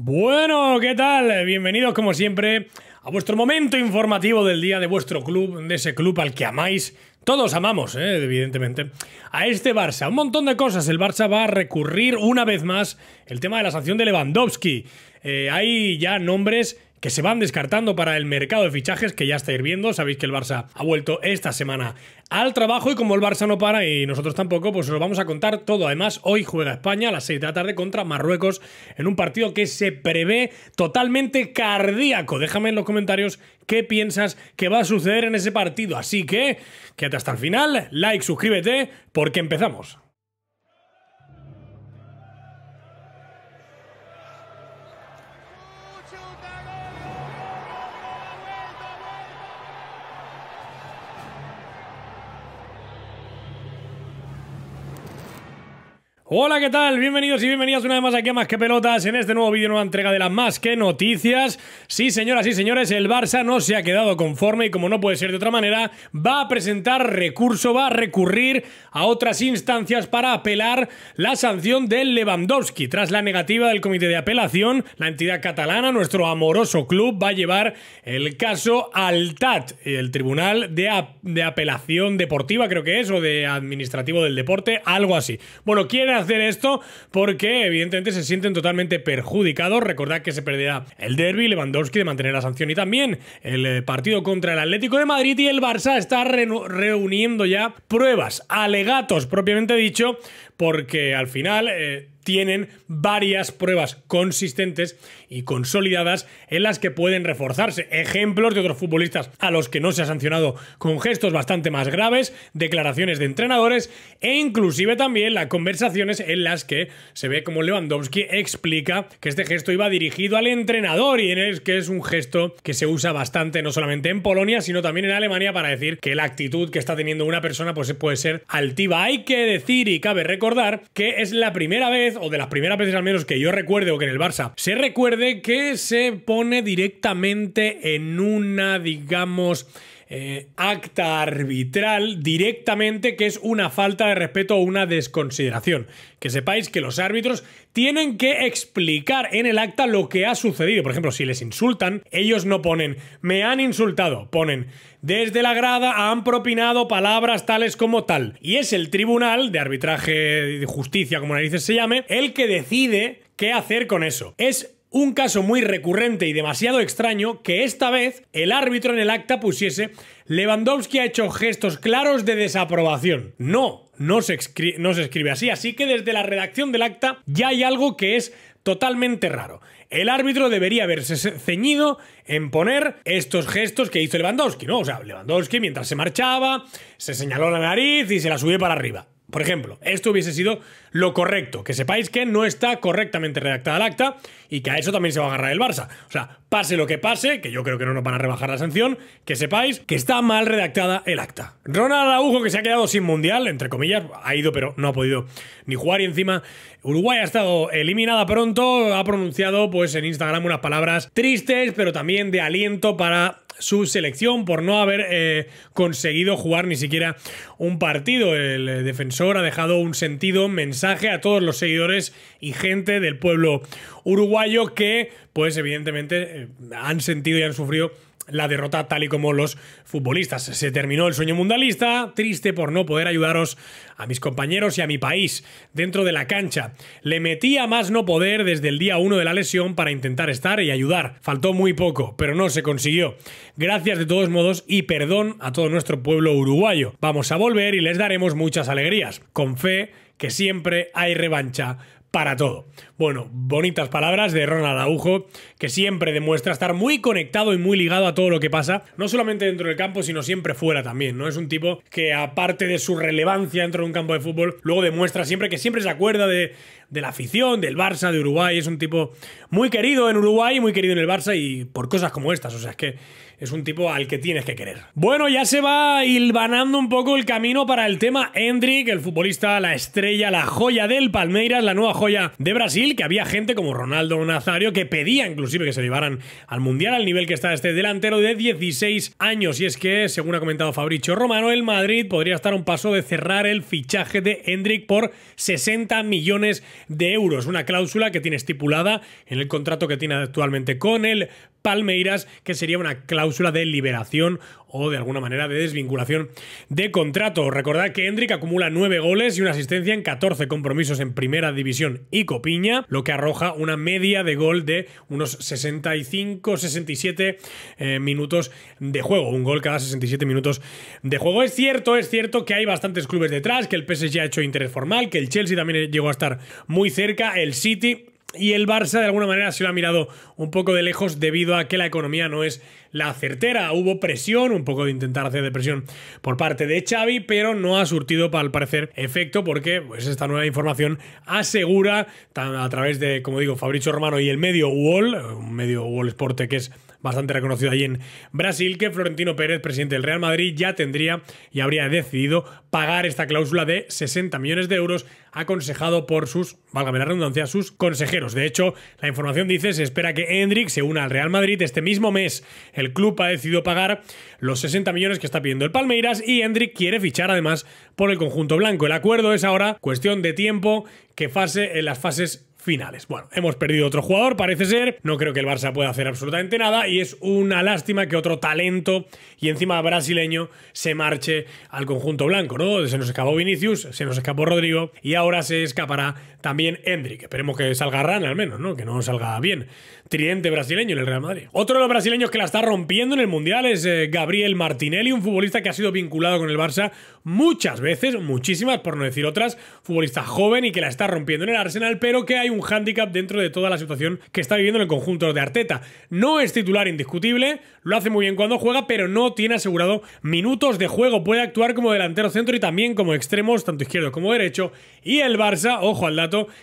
Bueno, ¿qué tal? Bienvenidos como siempre a vuestro momento informativo del día de vuestro club, de ese club al que amáis. Todos amamos, ¿eh? evidentemente. A este Barça, un montón de cosas. El Barça va a recurrir una vez más el tema de la sanción de Lewandowski. Eh, hay ya nombres que se van descartando para el mercado de fichajes que ya está hirviendo. Sabéis que el Barça ha vuelto esta semana al trabajo y como el Barça no para y nosotros tampoco, pues os lo vamos a contar todo. Además, hoy juega España a las 6 de la tarde contra Marruecos en un partido que se prevé totalmente cardíaco. Déjame en los comentarios qué piensas que va a suceder en ese partido. Así que, quédate hasta el final, like, suscríbete, porque empezamos. Hola, ¿qué tal? Bienvenidos y bienvenidas una vez más aquí a Más que Pelotas en este nuevo vídeo, nueva entrega de las Más que Noticias. Sí, señoras y señores, el Barça no se ha quedado conforme y como no puede ser de otra manera, va a presentar recurso, va a recurrir a otras instancias para apelar la sanción del Lewandowski. Tras la negativa del comité de apelación, la entidad catalana, nuestro amoroso club, va a llevar el caso al TAT, el Tribunal de, Apelación Deportiva, creo que es, o de Administrativo del Deporte, algo así. Bueno, quiera hacer esto porque evidentemente se sienten totalmente perjudicados. Recordad que se perderá el derby, Lewandowski de mantener la sanción y también el eh, partido contra el Atlético de Madrid y el Barça está reuniendo ya pruebas, alegatos propiamente dicho, porque al final eh, tienen varias pruebas consistentes y consolidadas en las que pueden reforzarse. Ejemplos de otros futbolistas a los que no se ha sancionado con gestos bastante más graves, declaraciones de entrenadores e inclusive también las conversaciones en las que se ve como Lewandowski explica que este gesto iba dirigido al entrenador y en el que es un gesto que se usa bastante no solamente en Polonia sino también en Alemania para decir que la actitud que está teniendo una persona pues puede ser altiva. Hay que decir y cabe recordar recordar que es la primera vez, o de las primeras veces al menos que yo recuerde, o que en el Barça se recuerde que se pone directamente en una, digamos, eh, acta arbitral directamente que es una falta de respeto o una desconsideración. Que sepáis que los árbitros tienen que explicar en el acta lo que ha sucedido. Por ejemplo, si les insultan, ellos no ponen me han insultado, ponen desde la grada han propinado palabras tales como tal. Y es el tribunal de arbitraje de justicia, como narices se llame, el que decide qué hacer con eso. Es un caso muy recurrente y demasiado extraño que esta vez el árbitro en el acta pusiese Lewandowski ha hecho gestos claros de desaprobación. No, no se, escribe así, así que desde la redacción del acta ya hay algo que es totalmente raro. El árbitro debería haberse ceñido en poner estos gestos que hizo Lewandowski, ¿no? O sea, Lewandowski mientras se marchaba, se señaló la nariz y se la subió para arriba. Por ejemplo, esto hubiese sido lo correcto. Que sepáis que no está correctamente redactada el acta y que a eso también se va a agarrar el Barça. O sea, pase lo que pase, que yo creo que no nos van a rebajar la sanción, que sepáis que está mal redactada el acta. Ronald Araujo, que se ha quedado sin mundial, entre comillas, ha ido pero no ha podido ni jugar y encima Uruguay ha estado eliminada pronto, ha pronunciado pues en Instagram unas palabras tristes, pero también de aliento para su selección por no haber eh, conseguido jugar ni siquiera un partido. El eh, defensor ha dejado un sentido mensaje a todos los seguidores y gente del pueblo uruguayo que, pues evidentemente, eh, han sentido y han sufrido la derrota tal y como los futbolistas. Se terminó el sueño mundialista, triste por no poder ayudaros a mis compañeros y a mi país dentro de la cancha. Le metía más no poder desde el día 1 de la lesión para intentar estar y ayudar. Faltó muy poco, pero no se consiguió. Gracias de todos modos y perdón a todo nuestro pueblo uruguayo. Vamos a volver y les daremos muchas alegrías. Con fe que siempre hay revancha para todo. Bueno, bonitas palabras de Ronald Araujo, que siempre demuestra estar muy conectado y muy ligado a todo lo que pasa, no solamente dentro del campo, sino siempre fuera también, ¿no? Es un tipo que aparte de su relevancia dentro de un campo de fútbol, luego demuestra siempre que siempre se acuerda de de la afición, del Barça, de Uruguay. Es un tipo muy querido en Uruguay, muy querido en el Barça y por cosas como estas. O sea, es que es un tipo al que tienes que querer. Bueno, ya se va hilvanando un poco el camino para el tema Hendrik, el futbolista, la estrella, la joya del Palmeiras, la nueva joya de Brasil, que había gente como Ronaldo Nazario que pedía inclusive que se llevaran al Mundial al nivel que está este delantero de 16 años. Y es que, según ha comentado Fabricio Romano, el Madrid podría estar a un paso de cerrar el fichaje de Hendrik por 60 millones de euros, una cláusula que tiene estipulada en el contrato que tiene actualmente con el Palmeiras, que sería una cláusula de liberación o de alguna manera de desvinculación de contrato. Recordad que Hendrik acumula 9 goles y una asistencia en 14 compromisos en Primera División y Copiña, lo que arroja una media de gol de unos 65-67 eh, minutos de juego, un gol cada 67 minutos de juego. Es cierto, es cierto que hay bastantes clubes detrás, que el PSG ha hecho interés formal, que el Chelsea también llegó a estar muy cerca, el City y el Barça de alguna manera se lo ha mirado un poco de lejos debido a que la economía no es la certera. Hubo presión, un poco de intentar hacer de presión por parte de Xavi, pero no ha surtido, al parecer, efecto porque pues, esta nueva información asegura, a través de, como digo, Fabricio Romano y el medio Wall, un medio Wall Sport que es bastante reconocido allí en Brasil, que Florentino Pérez, presidente del Real Madrid, ya tendría y habría decidido pagar esta cláusula de 60 millones de euros aconsejado por sus, valga la redundancia, sus consejeros. De hecho, la información dice, se espera que Hendrik se una al Real Madrid este mismo mes el club ha decidido pagar los 60 millones que está pidiendo el Palmeiras y Hendrik quiere fichar además por el conjunto blanco. El acuerdo es ahora cuestión de tiempo que fase en las fases finales. Bueno, hemos perdido otro jugador, parece ser. No creo que el Barça pueda hacer absolutamente nada y es una lástima que otro talento y encima brasileño se marche al conjunto blanco, ¿no? Se nos escapó Vinicius, se nos escapó Rodrigo y ahora se escapará también Hendrik, esperemos que salga Rana al menos, ¿no? Que no salga bien. Tridente brasileño en el Real Madrid. Otro de los brasileños que la está rompiendo en el Mundial es eh, Gabriel Martinelli, un futbolista que ha sido vinculado con el Barça muchas veces, muchísimas por no decir otras, futbolista joven y que la está rompiendo en el Arsenal, pero que hay un hándicap dentro de toda la situación que está viviendo en el conjunto de Arteta. No es titular indiscutible, lo hace muy bien cuando juega, pero no tiene asegurado minutos de juego. Puede actuar como delantero centro y también como extremos, tanto izquierdo como derecho. Y el Barça, ojo al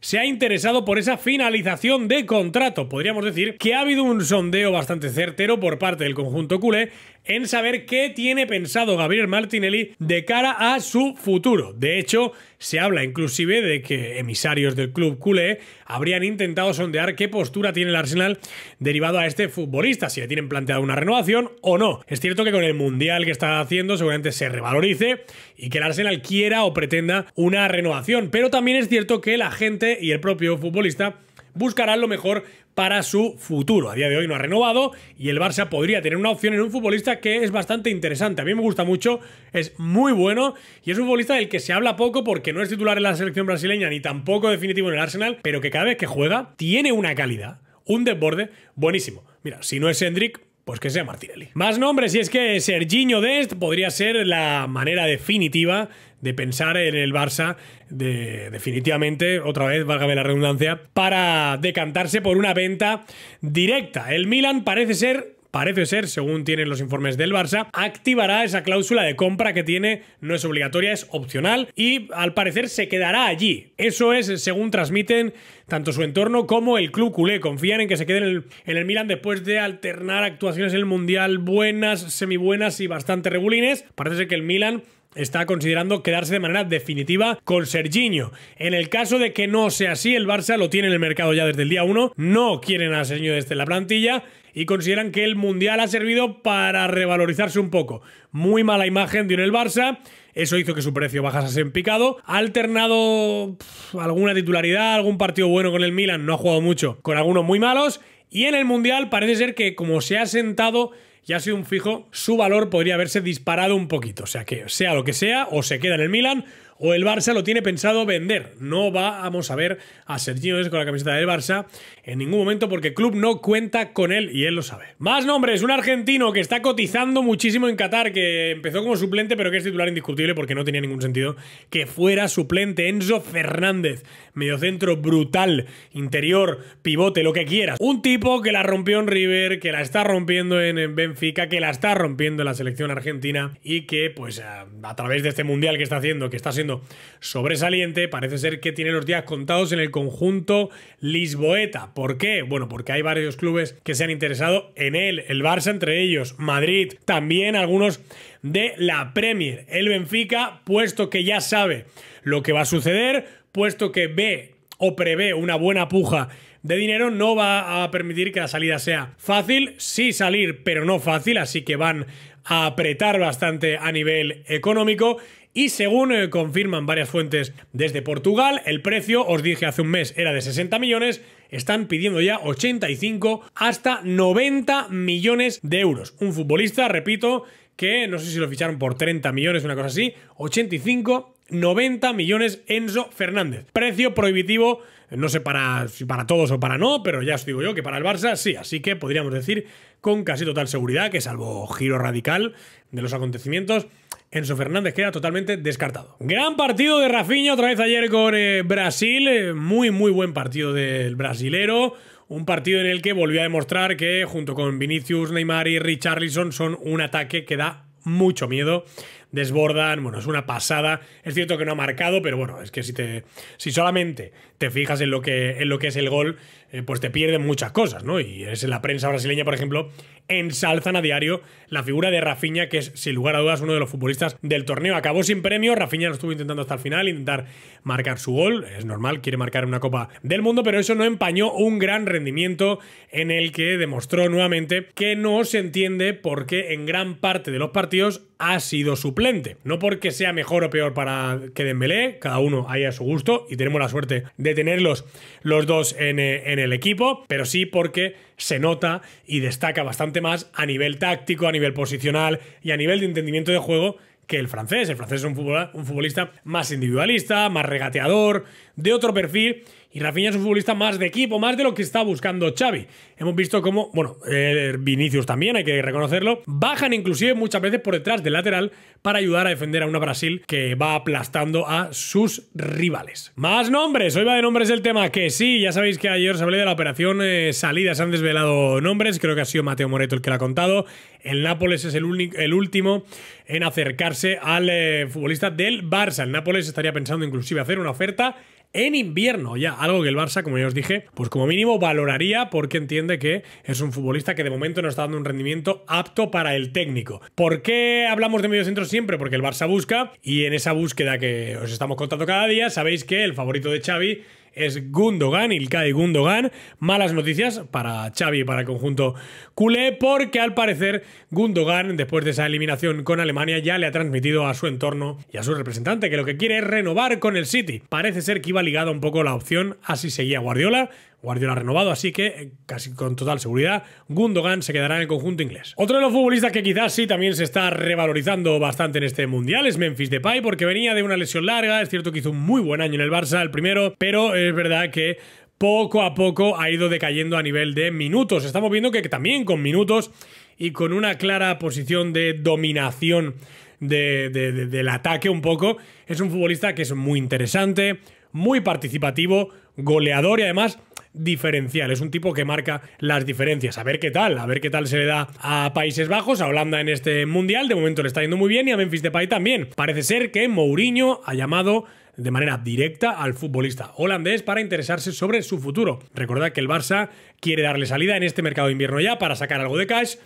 se ha interesado por esa finalización de contrato. Podríamos decir que ha habido un sondeo bastante certero por parte del conjunto culé en saber qué tiene pensado Gabriel Martinelli de cara a su futuro. De hecho, se habla inclusive de que emisarios del club culé habrían intentado sondear qué postura tiene el Arsenal derivado a este futbolista, si le tienen planteado una renovación o no. Es cierto que con el Mundial que está haciendo seguramente se revalorice y que el Arsenal quiera o pretenda una renovación, pero también es cierto que la gente y el propio futbolista buscarán lo mejor para su futuro. A día de hoy no ha renovado y el Barça podría tener una opción en un futbolista que es bastante interesante. A mí me gusta mucho, es muy bueno y es un futbolista del que se habla poco porque no es titular en la selección brasileña ni tampoco definitivo en el Arsenal, pero que cada vez que juega tiene una calidad, un desborde buenísimo. Mira, si no es Hendrik, pues que sea Martinelli. Más nombres, y es que Serginho Dest podría ser la manera definitiva de pensar en el Barça definitivamente, otra vez, válgame la redundancia, para decantarse por una venta directa. El Milan parece ser parece ser, según tienen los informes del Barça, activará esa cláusula de compra que tiene, no es obligatoria, es opcional y al parecer se quedará allí. Eso es, según transmiten tanto su entorno como el club culé. Confían en que se quede en el, Milan después de alternar actuaciones en el Mundial buenas, semibuenas y bastante regulines. Parece ser que el Milan está considerando quedarse de manera definitiva con Serginho. En el caso de que no sea así, el Barça lo tiene en el mercado ya desde el día 1, no quieren a Serginho desde la plantilla y consideran que el Mundial ha servido para revalorizarse un poco. Muy mala imagen dio en el Barça, eso hizo que su precio bajase en picado. Ha alternado alguna titularidad, algún partido bueno con el Milan, no ha jugado mucho, con algunos muy malos. Y en el Mundial parece ser que como se ha sentado y ha sido un fijo, su valor podría haberse disparado un poquito. O sea que sea lo que sea, o se queda en el Milan o el Barça lo tiene pensado vender. No vamos a ver a Sergio con la camiseta del Barça en ningún momento porque el club no cuenta con él y él lo sabe. Más nombres, un argentino que está cotizando muchísimo en Qatar, que empezó como suplente pero que es titular indiscutible porque no tenía ningún sentido que fuera suplente Enzo Fernández mediocentro brutal, interior, pivote, lo que quieras. Un tipo que la rompió en River, que la está rompiendo en Benfica, que la está rompiendo en la selección argentina y que pues a, a través de este mundial que está haciendo, que está siendo sobresaliente, parece ser que tiene los días contados en el conjunto lisboeta. ¿Por qué? Bueno, porque hay varios clubes que se han interesado en él, el Barça entre ellos, Madrid, también algunos de la Premier. El Benfica, puesto que ya sabe lo que va a suceder, puesto que ve o prevé una buena puja de dinero, no va a permitir que la salida sea fácil, sí salir, pero no fácil, así que van a apretar bastante a nivel económico. Y según eh, confirman varias fuentes desde Portugal, el precio, os dije hace un mes, era de 60 millones, están pidiendo ya 85 hasta 90 millones de euros. Un futbolista, repito, que no sé si lo ficharon por 30 millones, una cosa así, 85 90 millones Enzo Fernández. Precio prohibitivo, no sé para, si para todos o para no, pero ya os digo yo que para el Barça sí, así que podríamos decir con casi total seguridad que salvo giro radical de los acontecimientos, Enzo Fernández queda totalmente descartado. Gran partido de Rafinha otra vez ayer con eh, Brasil, eh, muy muy buen partido del brasilero. Un partido en el que volvió a demostrar que junto con Vinicius, Neymar y Richarlison son un ataque que da mucho miedo desbordan, bueno, es una pasada. Es cierto que no ha marcado, pero bueno, es que si, te, si solamente te fijas en lo que, lo que es el gol, eh, pues te pierden muchas cosas, ¿no? Y es en la prensa brasileña, por ejemplo, ensalzan a diario la figura de Rafinha, que es sin lugar a dudas uno de los futbolistas del torneo. Acabó sin premio, Rafinha lo estuvo intentando hasta el final, intentar marcar su gol, es normal, quiere marcar una Copa del Mundo, pero eso no empañó un gran rendimiento en el que demostró nuevamente que no se entiende por qué en gran parte de los partidos ha sido suplente. No porque sea mejor o peor para que Dembélé, cada uno haya su gusto y tenemos la suerte de tenerlos los dos eh, en, el equipo, pero sí porque se nota y destaca bastante más a nivel táctico, a nivel posicional y a nivel de entendimiento de juego que el francés. El francés es un futbolista más individualista, más regateador, de otro perfil y Rafinha es un futbolista más de equipo, más de lo que está buscando Xavi. Hemos visto cómo, bueno, eh, Vinicius también, hay que reconocerlo, bajan inclusive muchas veces por detrás del lateral para ayudar a defender a una Brasil que va aplastando a sus rivales. Más nombres, hoy va de nombres el tema que sí, ya sabéis que ayer os hablé de la operación salidas eh, salida, se han desvelado nombres, creo que ha sido Mateo Moreto el que lo ha contado. El Nápoles es el, el último en acercarse al eh, futbolista del Barça. El Nápoles estaría pensando inclusive hacer una oferta en invierno ya, algo que el Barça, como ya os dije, pues como mínimo valoraría porque entiende que es un futbolista que de momento no está dando un rendimiento apto para el técnico. ¿Por qué hablamos de centro siempre? Porque el Barça busca y en esa búsqueda que os estamos contando cada día, sabéis que el favorito de Xavi es Gundogan, Ilkay Gundogan. Malas noticias para Xavi y para el conjunto culé, porque al parecer Gundogan, después de esa eliminación con Alemania, ya le ha transmitido a su entorno y a su representante que lo que quiere es renovar con el City. Parece ser que iba ligada un poco la opción, así seguía Guardiola, Guardiola renovado, así que eh, casi con total seguridad Gundogan se quedará en el conjunto inglés. Otro de los futbolistas que quizás sí también se está revalorizando bastante en este mundial es Memphis Depay porque venía de una lesión larga, es cierto que hizo un muy buen año en el Barça el primero, pero es verdad que poco a poco ha ido decayendo a nivel de minutos. Estamos viendo que también con minutos y con una clara posición de dominación del ataque un poco, es un futbolista que es muy interesante, muy participativo, goleador y además diferencial, es un tipo que marca las diferencias. A ver qué tal, a ver qué tal se le da a Países Bajos, a Holanda en este mundial. De momento le está yendo muy bien y a Memphis Depay también. Parece ser que Mourinho ha llamado de manera directa al futbolista holandés para interesarse sobre su futuro. Recordad que el Barça quiere darle salida en este mercado de invierno ya para sacar algo de cash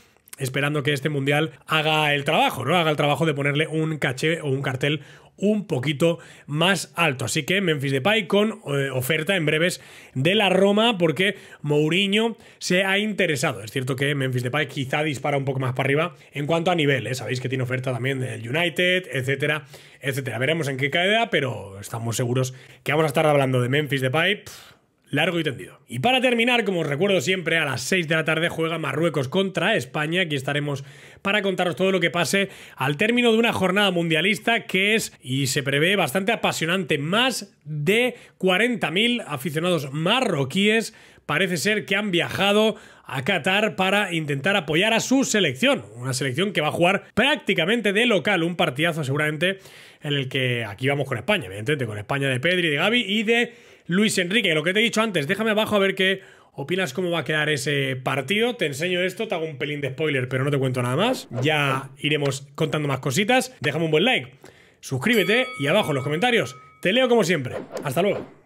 esperando que este mundial haga el trabajo, ¿no? Haga el trabajo de ponerle un caché o un cartel un poquito más alto. Así que Memphis Depay con eh, oferta en breves de la Roma porque Mourinho se ha interesado. Es cierto que Memphis Depay quizá dispara un poco más para arriba en cuanto a nivel. ¿eh? Sabéis que tiene oferta también del United, etcétera, etcétera. Veremos en qué caerá, pero estamos seguros que vamos a estar hablando de Memphis Depay. Pff largo y tendido. Y para terminar, como os recuerdo siempre, a las 6 de la tarde juega Marruecos contra España. Aquí estaremos para contaros todo lo que pase al término de una jornada mundialista que es y se prevé bastante apasionante. Más de 40.000 aficionados marroquíes parece ser que han viajado a Qatar para intentar apoyar a su selección. Una selección que va a jugar prácticamente de local, un partidazo seguramente en el que aquí vamos con España, evidentemente, con España de Pedri, de Gaby y de Luis Enrique. Lo que te he dicho antes, déjame abajo a ver qué opinas cómo va a quedar ese partido. Te enseño esto, te hago un pelín de spoiler, pero no te cuento nada más. Ya iremos contando más cositas. Déjame un buen like, suscríbete y abajo en los comentarios. Te leo como siempre. Hasta luego.